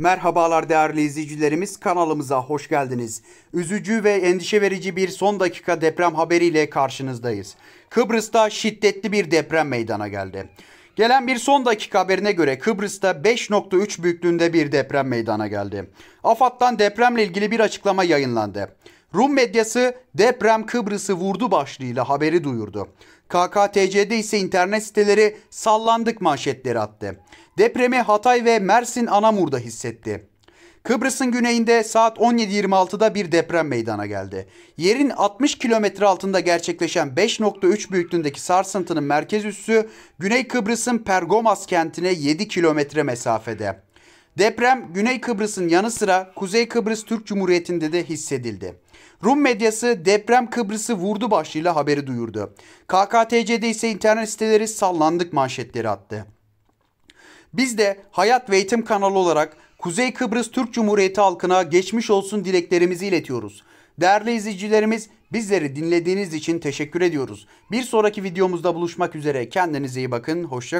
Merhabalar değerli izleyicilerimiz kanalımıza hoş geldiniz. Üzücü ve endişe verici bir son dakika deprem haberiyle karşınızdayız. Kıbrıs'ta şiddetli bir deprem meydana geldi. Gelen bir son dakika haberine göre Kıbrıs'ta 5.3 büyüklüğünde bir deprem meydana geldi. AFAD'dan depremle ilgili bir açıklama yayınlandı. Rum medyası deprem Kıbrıs'ı vurdu başlığıyla haberi duyurdu. KKTC'de ise internet siteleri sallandık manşetleri attı. Depremi Hatay ve Mersin Anamur'da hissetti. Kıbrıs'ın güneyinde saat 17.26'da bir deprem meydana geldi. Yerin 60 kilometre altında gerçekleşen 5.3 büyüklüğündeki sarsıntının merkez üssü Güney Kıbrıs'ın Pergamos kentine 7 kilometre mesafede. Deprem Güney Kıbrıs'ın yanı sıra Kuzey Kıbrıs Türk Cumhuriyeti'nde de hissedildi. Rum medyası deprem Kıbrıs'ı vurdu başlığıyla haberi duyurdu. KKTC'de ise internet siteleri sallandık manşetleri attı. Biz de Hayat ve Eğitim kanalı olarak Kuzey Kıbrıs Türk Cumhuriyeti halkına geçmiş olsun dileklerimizi iletiyoruz. Değerli izleyicilerimiz bizleri dinlediğiniz için teşekkür ediyoruz. Bir sonraki videomuzda buluşmak üzere kendinize iyi bakın. hoşçakalın.